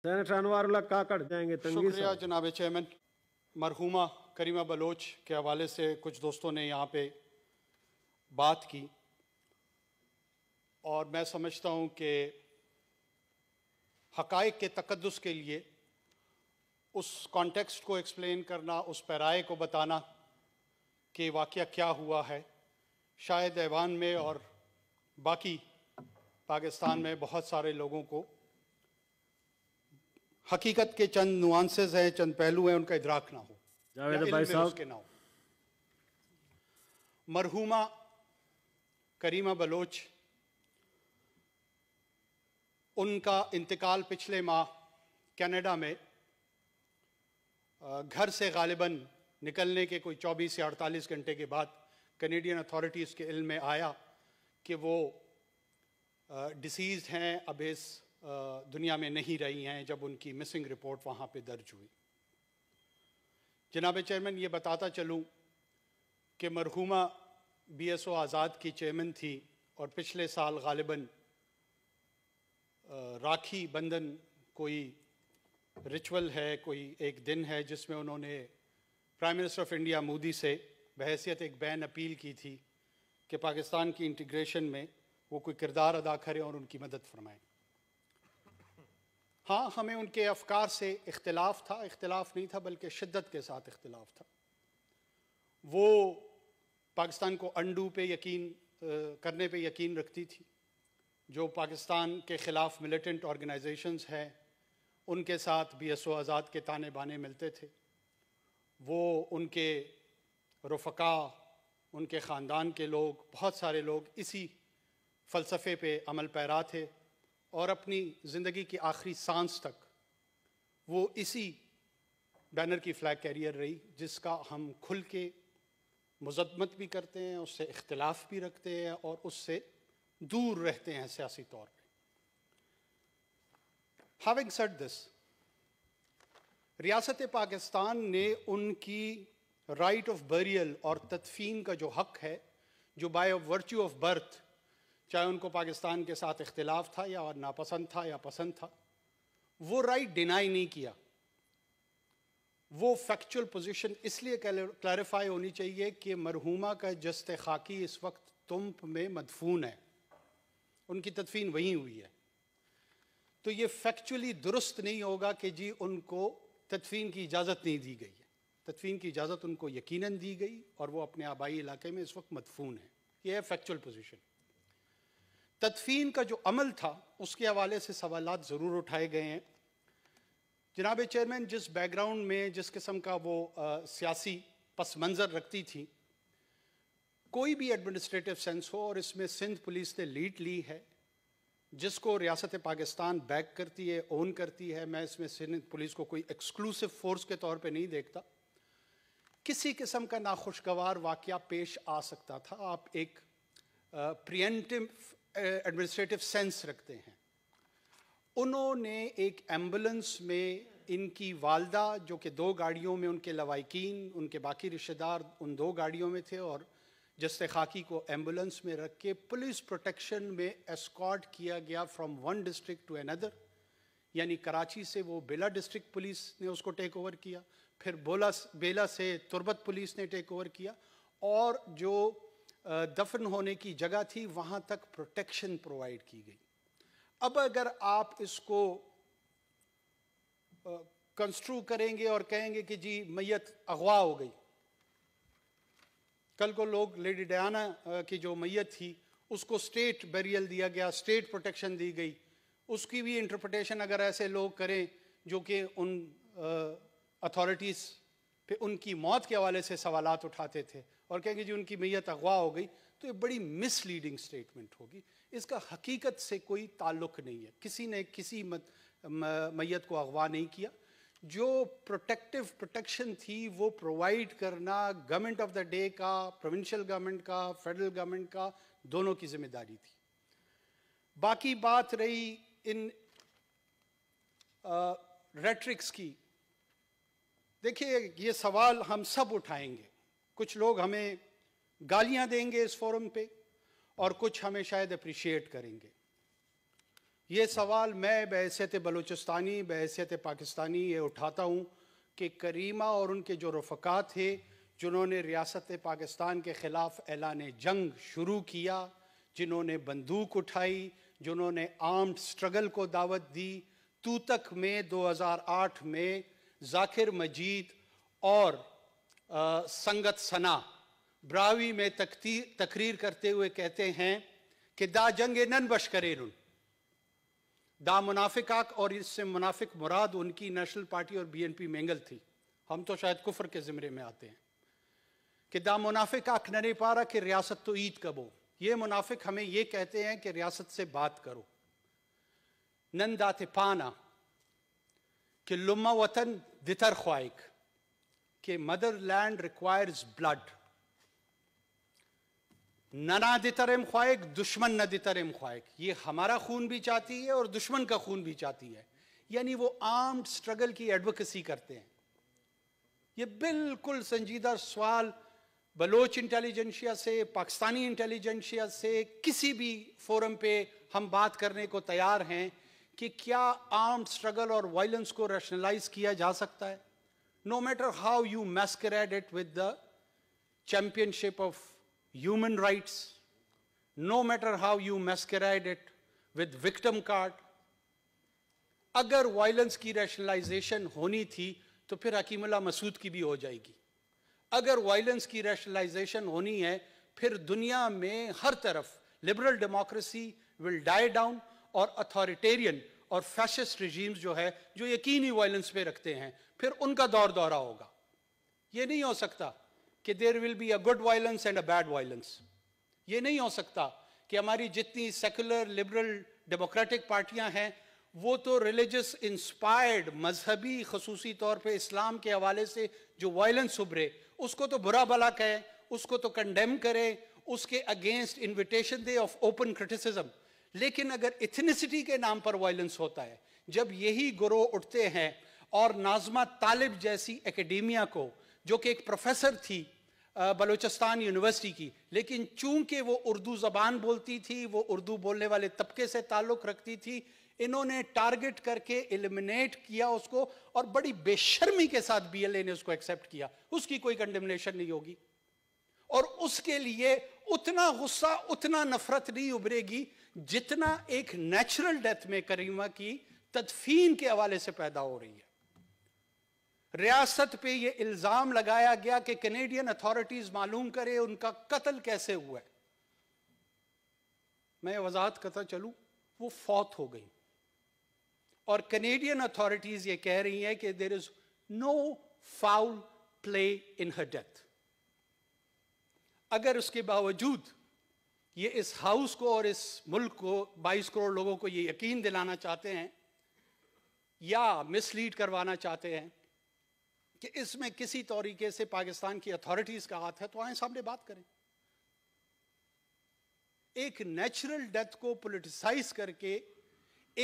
Senate अनवारुल्ला काकड़ जाएंगे शुक्रिया जनाब चेयरमैन मरहुमा करीमा बलोच के हवाले से कुछ दोस्तों ने यहाँ पे बात की और मैं समझता हूँ कि हकाइक के तकदस के लिए उस कॉन्टेक्स्ट को एक्सप्लेन करना उस पैराए को बताना कि वाक़ क्या हुआ है शायद ऐवान में और बाकी पाकिस्तान में बहुत सारे लोगों को हकीकत के चंद नुआंसेज हैं चंद पहलू हैं उनका इधराक ना हो जावेद भाई साहब ना हो मरहुमा करीमा बलोच उनका इंतकाल पिछले माह कनाडा में घर से गालिबा निकलने के कोई 24 या 48 घंटे के बाद कनेडियन अथॉरिटीज़ के इल्म में आया कि वो डिसीज़ हैं अब इस दुनिया में नहीं रही हैं जब उनकी मिसिंग रिपोर्ट वहाँ पे दर्ज हुई जनाब चेयरमैन ये बताता चलूँ कि मरहूमा बी एस ओ आज़ाद की चेयरमैन थी और पिछले साल गालिबा राखी बंधन कोई रिचुअल है कोई एक दिन है जिसमें उन्होंने prime minister of India Modi से बहसीत एक बैन अपील की थी कि पाकिस्तान की इंटीग्रेशन में वो कोई किरदार अदा करें और उनकी मदद फरमाएं हाँ हमें उनके अफकार से इख्तलाफ था इख्तलाफ नहीं था बल्कि शिद्दत के साथ इख्तलाफ था वो पाकिस्तान को अंडू पे यकीन करने पे यकीन रखती थी जो पाकिस्तान के ख़िलाफ़ मिलिटेंट ऑर्गेनाइजेशंस हैं उनके साथ बी एस ओ आज़ाद के ताने बाने मिलते थे वो उनके रफ़का उनके ख़ानदान के लोग बहुत सारे लोग इसी फ़लसफ़े पे अमल पैरा थे और अपनी ज़िंदगी की आखिरी सांस तक वो इसी बैनर की फ्लैग कैरियर रही जिसका हम खुल के मजम्मत भी करते हैं उससे इख्तलाफ भी रखते हैं और उससे दूर रहते हैं सियासी तौर पर हैविंग सेट दिस रियासत पाकिस्तान ने उनकी राइट ऑफ बरियल और तदफीन का जो हक है जो बाय वर्च्यू ऑफ बर्थ चाहे उनको पाकिस्तान के साथ इख्तलाफ था या नापसंद था या पसंद था वो राइट डिनाई नहीं किया वो फैक्चुअल पोजीशन इसलिए क्लैरिफाई होनी चाहिए कि मरहुमा का जस्त खाकी इस वक्त तुम में मदफून है उनकी तदफीन वहीं हुई है तो ये फैक्चुअली दुरुस्त नहीं होगा कि जी उनको तदफीन की इजाज़त नहीं दी गई है तदफीन की इजाज़त उनको यकीनन दी गई और वो अपने आबाई इलाके में इस वक्त मदफून है यह है फैक्चुअल पोजीशन तदफीन का जो अमल था उसके हवाले से सवाल ज़रूर उठाए गए हैं जनाब चेयरमैन जिस बैकग्राउंड में जिस किस्म का वो आ, सियासी पस मंज़र रखती थी कोई भी एडमिनिस्ट्रेटिव सेंस हो और इसमें सिंध पुलिस ने लीड ली है जिसको रियासत पाकिस्तान बैक करती है ओन करती है मैं इसमें सिंध पुलिस को कोई एक्सक्लूसिव फोर्स के तौर पे नहीं देखता किसी किस्म का नाखुशगवार वाक़ पेश आ सकता था आप एक प्रियंटिव एडमिनिस्ट्रेटिव सेंस रखते हैं उन्होंने एक एम्बुलेंस में इनकी वालदा जो कि दो गाड़ियों में उनके लवाकिन उनके बाकी रिश्तेदार उन दो गाड़ियों में थे और जस्ते खाकी को एम्बुलेंस में रख के पुलिस प्रोटेक्शन में एस्कॉट किया गया from one district to another यानी कराची से वो बेला डिस्ट्रिक्ट पुलिस ने उसको टेक ओवर किया फिर बोला बेला से तुरबत पुलिस ने टेक ओवर किया और जो दफन होने की जगह थी वहां तक प्रोटेक्शन प्रोवाइड की गई अब अगर आप इसको कंस्ट्रू करेंगे और कहेंगे कि जी मैयत अगवा हो गई कल को लोग लेडी डयाना की जो मैयत थी उसको स्टेट बैरियल दिया गया स्टेट प्रोटेक्शन दी गई उसकी भी इंटरप्रटेशन अगर ऐसे लोग करें जो कि उन अथॉरिटीज़ फिर उनकी मौत के हवाले से सवाल उठाते थे और कहेंगे जी उनकी मैयत अगवा हो गई तो ये बड़ी मिसलीडिंग स्टेटमेंट होगी इसका हकीकत से कोई ताल्लुक नहीं है किसी ने किसी मैयत को अगवा नहीं किया जो प्रोटेक्टिव प्रोटेक्शन थी वो प्रोवाइड करना गवर्नमेंट ऑफ द डे का प्रोविंशियल गवर्नमेंट का फेडरल गवर्नमेंट का दोनों की जिम्मेदारी थी बाकी बात रही इन रेट्रिक्स की देखिए ये सवाल हम सब उठाएंगे कुछ लोग हमें गालियां देंगे इस फोरम पे और कुछ हमें शायद अप्रिशिएट करेंगे ये सवाल मैं बहसीत बलूचिस्तानी बहसीत पाकिस्तानी ये उठाता हूँ कि करीमा और उनके जो रफ़ा थे जिन्होंने रियासत पाकिस्तान के ख़िलाफ़ एलान जंग शुरू किया जिन्होंने बंदूक उठाई जिन्होंने आर्म्ड स्ट्रगल को दावत दी तूतक में 2008 में जाकिर मजीद और आ, संगत सना ब्रावी में तकरीर करते हुए कहते हैं कि दा जंग नन बशकरेन दा मुनाफिकाक और इससे मुनाफिक मुराद उनकी नेशनल पार्टी और बीएनपी मेंगल थी हम तो शायद कुफर के ज़िमरे में आते हैं कि दा मुनाफिकाक नरे पारा कि रियासत तो ईद कबो ये मुनाफिक हमें ये कहते हैं कि रियासत से बात करो थे पाना कि लुमा वतन Witterhoik कि मदरलैंड रिक्वायर्स ब्लड नना दितरम ख्वाहिक दुश्मन न दितरम ख्वाहिक ये हमारा खून भी चाहती है और दुश्मन का खून भी चाहती है यानी वो आर्म स्ट्रगल की एडवोकेसी करते हैं ये बिल्कुल संजीदा सवाल बलोच इंटेलिजेंशिया से पाकिस्तानी इंटेलिजेंशिया से किसी भी फोरम पे हम बात करने को तैयार हैं कि क्या आर्म स्ट्रगल और वायलेंस को रैशनलाइज किया जा सकता है no matter how you masquerade it with the championship of human rights no matter how you masquerade it with victim card अगर वायलेंस की रैशनलाइजेशन होनी थी तो फिर अकीमला मसूद की भी हो जाएगी अगर वायलेंस की रैशनलाइजेशन होनी है फिर दुनिया में हर तरफ liberal democracy will die down और अथॉरिटेरियन और फैशिस्ट रिजीम्स जो है जो यकीनी वायलेंस पे रखते हैं फिर उनका दौर दौरा होगा ये नहीं हो सकता कि there will be a good violence and a bad violence ये नहीं हो सकता कि हमारी जितनी सेकुलर लिबरल डेमोक्रेटिक पार्टियां हैं वो तो रिलीजस इंस्पायर्ड मजहबी खसूसी तौर पे इस्लाम के हवाले से जो वायलेंस उभरे उसको तो बुरा भला कहें उसको तो कंडेम करे उसके अगेंस्ट इन्विटेशन दे ऑफ ओपन क्रिटिसिज्म लेकिन अगर इथनिसिटी के नाम पर वायलेंस होता है जब यही गुरो उठते हैं और नाजमा तालिब जैसी एकेडेमिया को जो कि एक प्रोफेसर थी बलूचिस्तान यूनिवर्सिटी की लेकिन चूंकि वो उर्दू ज़बान बोलती थी वो उर्दू बोलने वाले तबके से ताल्लुक़ रखती थी इन्होंने टारगेट करके एलिमिनेट किया उसको और बड़ी बेशर्मी के साथ बीएलए ने उसको एक्सेप्ट किया उसकी कोई कंडेमनेशन नहीं होगी और उसके लिए उतना गुस्सा उतना नफरत नहीं उभरेगी जितना एक नेचुरल डेथ में करीमा की तदफीन के हवाले से पैदा हो रही है रियासत पे यह इल्जाम लगाया गया कि कैनेडियन अथॉरिटीज मालूम करे उनका कत्ल कैसे हुआ है मैं वजाहत करता चलूं वो फौत हो गई और कैनेडियन अथॉरिटीज ये कह रही हैं कि there is no foul play in her death अगर उसके बावजूद ये इस हाउस को और इस मुल्क को 22 करोड़ लोगों को ये यकीन दिलाना चाहते हैं या मिसलीड करवाना चाहते हैं कि इसमें किसी तरीके से पाकिस्तान की अथॉरिटीज़ का हाथ है तो आए सामने बात करें एक नेचुरल डेथ को पोलिटिसाइज करके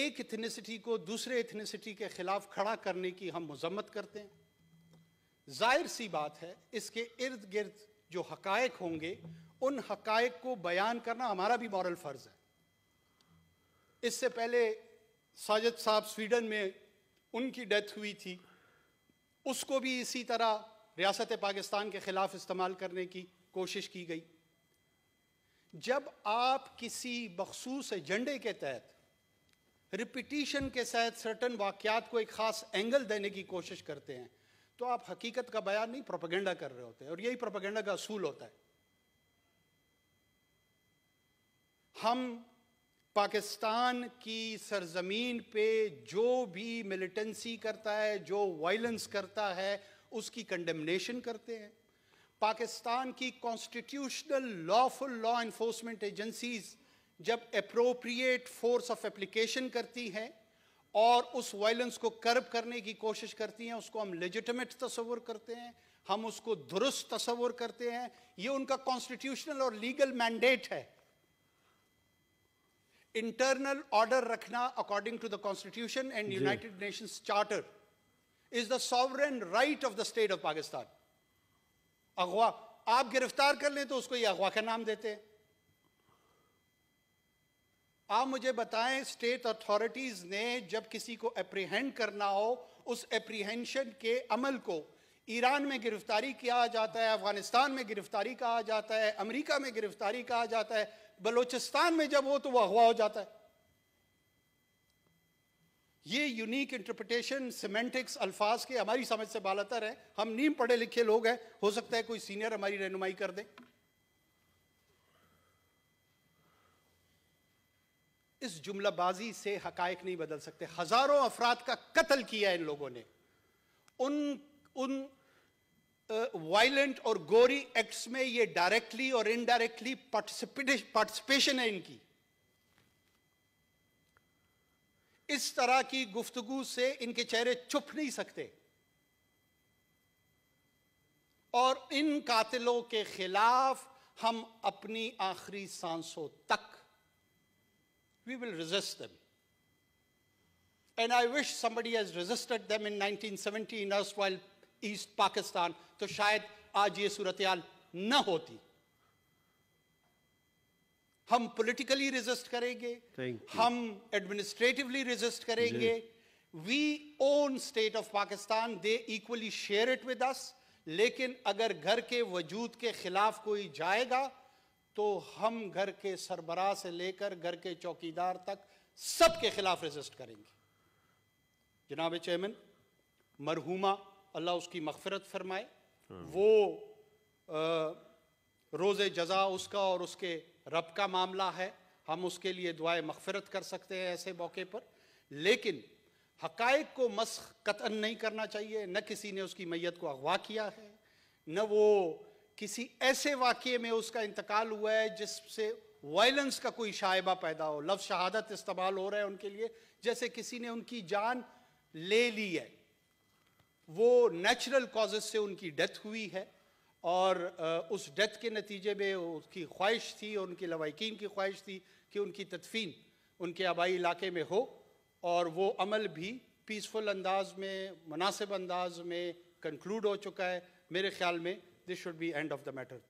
एक इथनिसिटी को दूसरे इथनिसिटी के खिलाफ खड़ा करने की हम मजम्मत करते हैं जाहिर सी बात है इसके इर्द गिर्द जो हकायक होंगे उन हकायक को बयान करना हमारा भी मॉरल फ़र्ज़ है इससे पहले साजिद साहब स्वीडन में उनकी डेथ हुई थी उसको भी इसी तरह रियासत पाकिस्तान के ख़िलाफ़ इस्तेमाल करने की कोशिश की गई जब आप किसी मखसूस एजेंडे के तहत रिपीटिशन के तहत सर्टन वाक्यात को एक ख़ास एंगल देने की कोशिश करते हैं तो आप हकीकत का बयान नहीं प्रोपेगेंडा कर रहे होते हैं और यही प्रोपेगेंडा का असूल होता है हम पाकिस्तान की सरजमीन पे जो भी मिलिटेंसी करता है जो वायलेंस करता है उसकी कंडेमनेशन करते हैं पाकिस्तान की constitutional lawful law enforcement agencies जब अप्रोप्रिएट फोर्स ऑफ एप्लीकेशन करती हैं और उस वायलेंस को कर्ब करने की कोशिश करती हैं उसको हम लेजिटमेट तस्वर करते हैं हम उसको दुरुस्त तस्वर करते हैं ये उनका कॉन्स्टिट्यूशनल और लीगल मैंडेट है internal order rakhna according to the Constitution and United Nations Charter is the sovereign right of the state of Pakistan. अगवा आप गिरफ्तार कर लें तो उसको ये अगवा का नाम देते हैं आप मुझे बताएं स्टेट अथॉरिटीज ने जब किसी को अप्रीहेंड करना हो उस अप्रीहेंशन के अमल को ईरान में गिरफ्तारी किया जाता है अफगानिस्तान में गिरफ्तारी कहा जाता है अमेरिका में गिरफ्तारी कहा जाता है बलोचिस्तान में जब हो तो वह अगवा हो जाता है ये यूनिक इंटरप्रिटेशन सिमेंटिक्स अल्फाज के हमारी समझ से बालतर है हम नीम पढ़े लिखे लोग हैं हो सकता है कोई सीनियर हमारी रहनुमाई कर दे इस जुमलाबाजी से हकायक नहीं बदल सकते हजारों अफराद का कत्ल किया इन लोगों ने उन उन वायलेंट और गोरी एक्ट्स में ये डायरेक्टली और इनडायरेक्टली पार्टिसिपेशन है इनकी इस तरह की गुफ्तगु से इनके चेहरे छुप नहीं सकते और इन कातिलों के खिलाफ हम अपनी आखिरी सांसों तक we will resist them and I wish somebody has resisted in in 1970 in erstwhile east Pakistan तो शायद आज ये सूरत न होती हम पॉलिटिकली रेजिस्ट करेंगे हम एडमिनिस्ट्रेटिवली रेजिस्ट करेंगे we own state of Pakistan they equally share it with us लेकिन अगर घर के वजूद के खिलाफ कोई जाएगा तो हम घर के सरबराह से लेकर घर के चौकीदार तक सबके खिलाफ रेजिस्ट करेंगे जनाब चेयरमैन मरहुमा अल्लाह उसकी मगफरत फरमाए हाँ। वो रोज़ जजा उसका और उसके रब का मामला है हम उसके लिए दुआए मगफरत कर सकते हैं ऐसे मौके पर लेकिन हकायक को मस्ख कतन नहीं करना चाहिए न किसी ने उसकी मैयत को अगवा किया है न वो किसी ऐसे वाक़े में उसका इंतकाल हुआ है जिससे वायलेंस का कोई शायबा पैदा हो लफ शहादत इस्तेमाल हो रहा है उनके लिए जैसे किसी ने उनकी जान ले ली है वो नेचुरल कॉजेज से उनकी डेथ हुई है और उस डेथ के नतीजे में उसकी ख्वाहिश थी और उनकी लवाकिन की ख्वाहिश थी कि उनकी तदफीन उनके आबाई इलाके में हो और वो अमल भी पीसफुल अंदाज में मुनासिब अंदाज में कंक्लूड हो चुका है मेरे ख्याल में this should be end of the matter